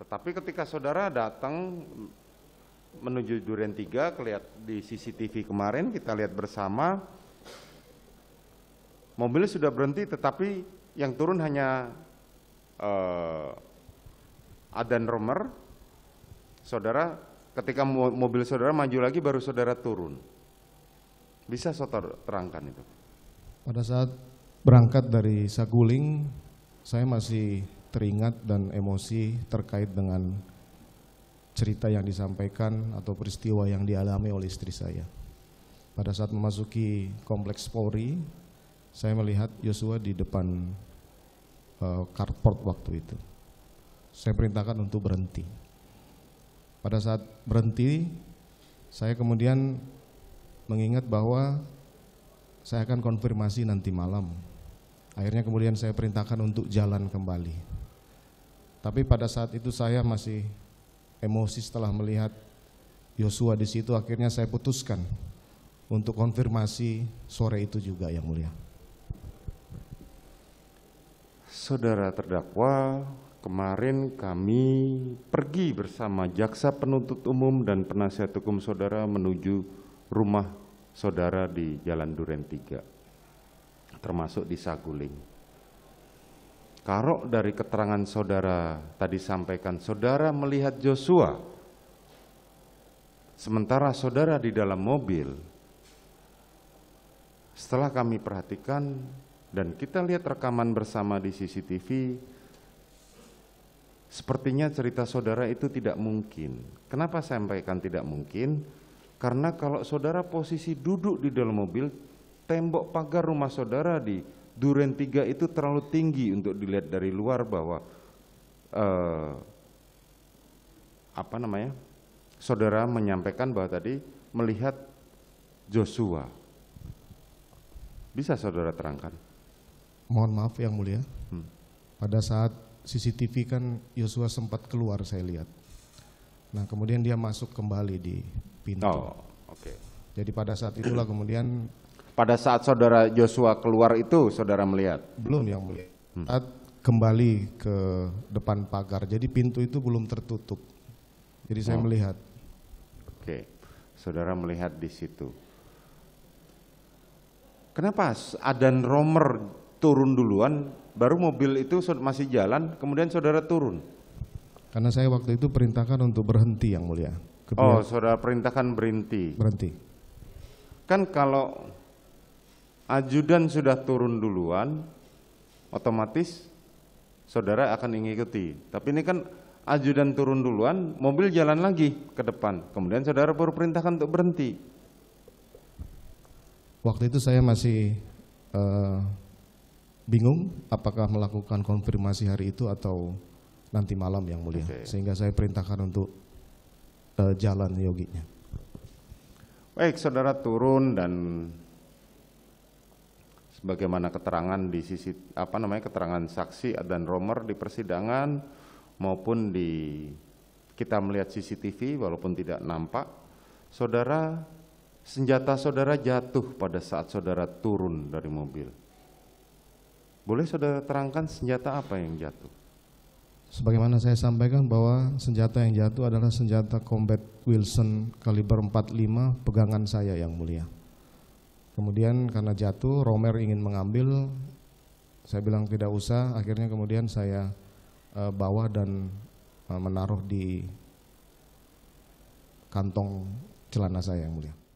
Tetapi ketika saudara datang menuju Duren 3, kelihat di CCTV kemarin kita lihat bersama, mobil sudah berhenti tetapi yang turun hanya uh, Adan Romer. Saudara, ketika mobil saudara maju lagi baru saudara turun. Bisa saudara terangkan itu? Pada saat berangkat dari Saguling, saya masih teringat dan emosi terkait dengan cerita yang disampaikan atau peristiwa yang dialami oleh istri saya. Pada saat memasuki kompleks Polri, saya melihat Yosua di depan uh, eh, carport waktu itu. Saya perintahkan untuk berhenti. Pada saat berhenti, saya kemudian mengingat bahwa saya akan konfirmasi nanti malam. Akhirnya kemudian saya perintahkan untuk jalan kembali. Tapi pada saat itu saya masih emosi setelah melihat Yosua di situ akhirnya saya putuskan untuk konfirmasi sore itu juga yang mulia. Saudara terdakwa, kemarin kami pergi bersama jaksa penuntut umum dan penasihat hukum saudara menuju rumah saudara di Jalan Duren 3, termasuk di Saguling. Karo dari keterangan saudara tadi sampaikan, saudara melihat Joshua, sementara saudara di dalam mobil, setelah kami perhatikan dan kita lihat rekaman bersama di CCTV, sepertinya cerita saudara itu tidak mungkin. Kenapa saya sampaikan tidak mungkin? Karena kalau saudara posisi duduk di dalam mobil, tembok pagar rumah saudara di Duren 3 itu terlalu tinggi untuk dilihat dari luar bahwa eh, apa namanya? Saudara menyampaikan bahwa tadi melihat Joshua. Bisa saudara terangkan? Mohon maaf yang mulia. Hmm. Pada saat CCTV kan Joshua sempat keluar saya lihat. Nah kemudian dia masuk kembali di pintu. Oh, Okay. Jadi pada saat itulah kemudian pada saat saudara Joshua keluar itu saudara melihat? Belum yang mulia. Hmm. Saat kembali ke depan pagar, jadi pintu itu belum tertutup. Jadi saya oh. melihat. Oke, saudara melihat di situ. Kenapa Adan Romer turun duluan, baru mobil itu masih jalan, kemudian saudara turun? Karena saya waktu itu perintahkan untuk berhenti yang mulia. Kepilihan. oh, saudara perintahkan berhenti. Berhenti. Kan kalau ajudan sudah turun duluan, otomatis saudara akan mengikuti. Tapi ini kan ajudan turun duluan, mobil jalan lagi ke depan. Kemudian saudara baru perintahkan untuk berhenti. Waktu itu saya masih uh, bingung apakah melakukan konfirmasi hari itu atau nanti malam yang mulia. Okay. Sehingga saya perintahkan untuk uh, jalan yoginya. Baik, saudara turun dan sebagaimana keterangan di sisi apa namanya keterangan saksi dan Romer di persidangan maupun di kita melihat CCTV walaupun tidak nampak saudara senjata saudara jatuh pada saat saudara turun dari mobil boleh saudara terangkan senjata apa yang jatuh sebagaimana saya sampaikan bahwa senjata yang jatuh adalah senjata combat Wilson kaliber 45 pegangan saya yang mulia Kemudian karena jatuh, Romer ingin mengambil, saya bilang tidak usah. Akhirnya kemudian saya e, bawa dan e, menaruh di kantong celana saya yang mulia.